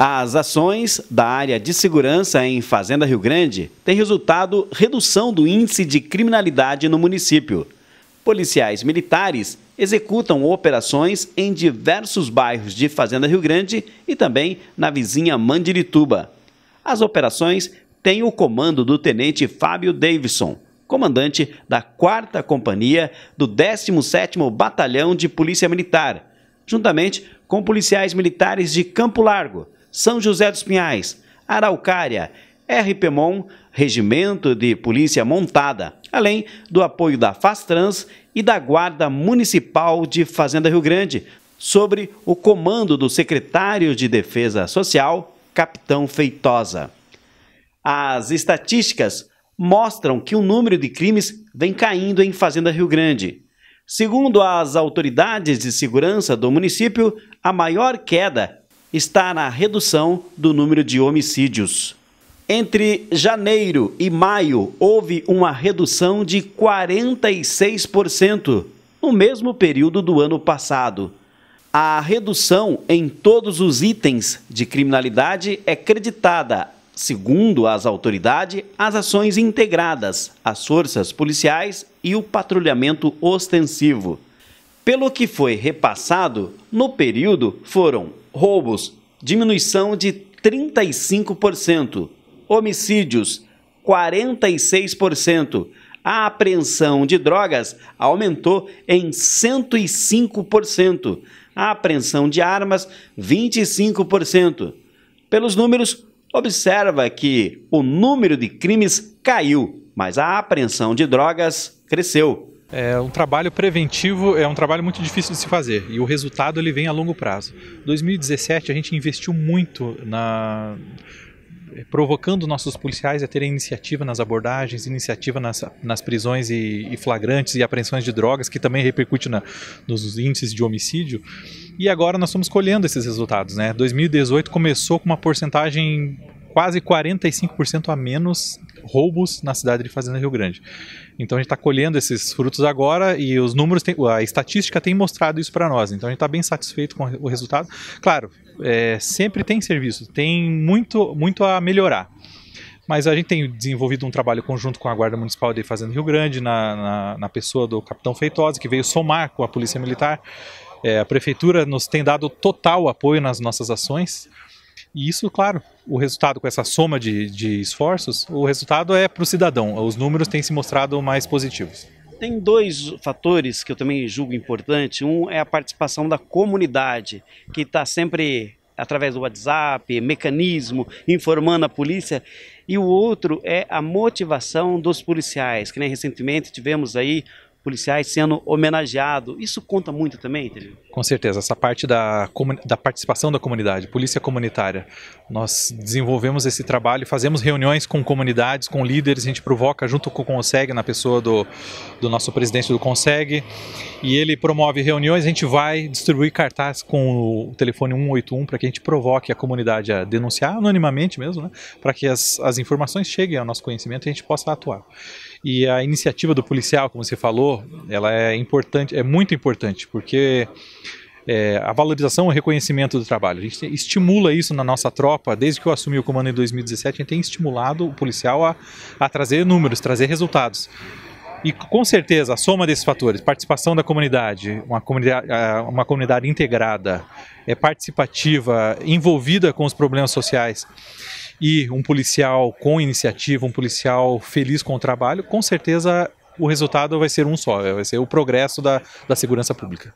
As ações da área de segurança em Fazenda Rio Grande têm resultado redução do índice de criminalidade no município. Policiais militares executam operações em diversos bairros de Fazenda Rio Grande e também na vizinha Mandirituba. As operações têm o comando do tenente Fábio Davidson, comandante da 4 Companhia do 17º Batalhão de Polícia Militar, juntamente com policiais militares de Campo Largo, são José dos Pinhais, Araucária, RPMON, Regimento de Polícia Montada, além do apoio da Fastrans e da Guarda Municipal de Fazenda Rio Grande, sobre o comando do secretário de Defesa Social, Capitão Feitosa. As estatísticas mostram que o número de crimes vem caindo em Fazenda Rio Grande. Segundo as autoridades de segurança do município, a maior queda está na redução do número de homicídios. Entre janeiro e maio, houve uma redução de 46% no mesmo período do ano passado. A redução em todos os itens de criminalidade é creditada, segundo as autoridades, às ações integradas, às forças policiais e o patrulhamento ostensivo. Pelo que foi repassado, no período foram roubos, diminuição de 35%, homicídios, 46%, a apreensão de drogas aumentou em 105%, a apreensão de armas, 25%. Pelos números, observa que o número de crimes caiu, mas a apreensão de drogas cresceu. É, um trabalho preventivo é um trabalho muito difícil de se fazer e o resultado ele vem a longo prazo. 2017 a gente investiu muito na é, provocando nossos policiais a terem iniciativa nas abordagens, iniciativa nas, nas prisões e, e flagrantes e apreensões de drogas, que também repercute na, nos índices de homicídio. E agora nós estamos colhendo esses resultados. Né? 2018 começou com uma porcentagem quase 45% a menos roubos na cidade de Fazenda Rio Grande. Então a gente está colhendo esses frutos agora e os números, tem, a estatística tem mostrado isso para nós. Então a gente está bem satisfeito com o resultado. Claro, é, sempre tem serviço, tem muito, muito a melhorar. Mas a gente tem desenvolvido um trabalho conjunto com a Guarda Municipal de Fazenda Rio Grande, na, na, na pessoa do Capitão Feitosa, que veio somar com a Polícia Militar. É, a Prefeitura nos tem dado total apoio nas nossas ações. E isso, claro, o resultado com essa soma de, de esforços, o resultado é para o cidadão. Os números têm se mostrado mais positivos. Tem dois fatores que eu também julgo importante. Um é a participação da comunidade, que está sempre através do WhatsApp, mecanismo, informando a polícia. E o outro é a motivação dos policiais, que né, recentemente tivemos aí policiais sendo homenageado. Isso conta muito também, entendeu? Com certeza, essa parte da, da participação da comunidade, polícia comunitária. Nós desenvolvemos esse trabalho, fazemos reuniões com comunidades, com líderes, a gente provoca junto com o Conseg, na pessoa do, do nosso presidente do Conseg, e ele promove reuniões, a gente vai distribuir cartazes com o telefone 181 para que a gente provoque a comunidade a denunciar anonimamente mesmo, né, para que as, as informações cheguem ao nosso conhecimento e a gente possa atuar. E a iniciativa do policial, como você falou, ela é importante, é muito importante, porque é, a valorização e o reconhecimento do trabalho. A gente estimula isso na nossa tropa, desde que eu assumi o comando em 2017, a gente tem estimulado o policial a, a trazer números, trazer resultados. E com certeza, a soma desses fatores, participação da comunidade, uma comunidade, uma comunidade integrada, é participativa, envolvida com os problemas sociais e um policial com iniciativa, um policial feliz com o trabalho, com certeza o resultado vai ser um só, vai ser o progresso da, da segurança pública.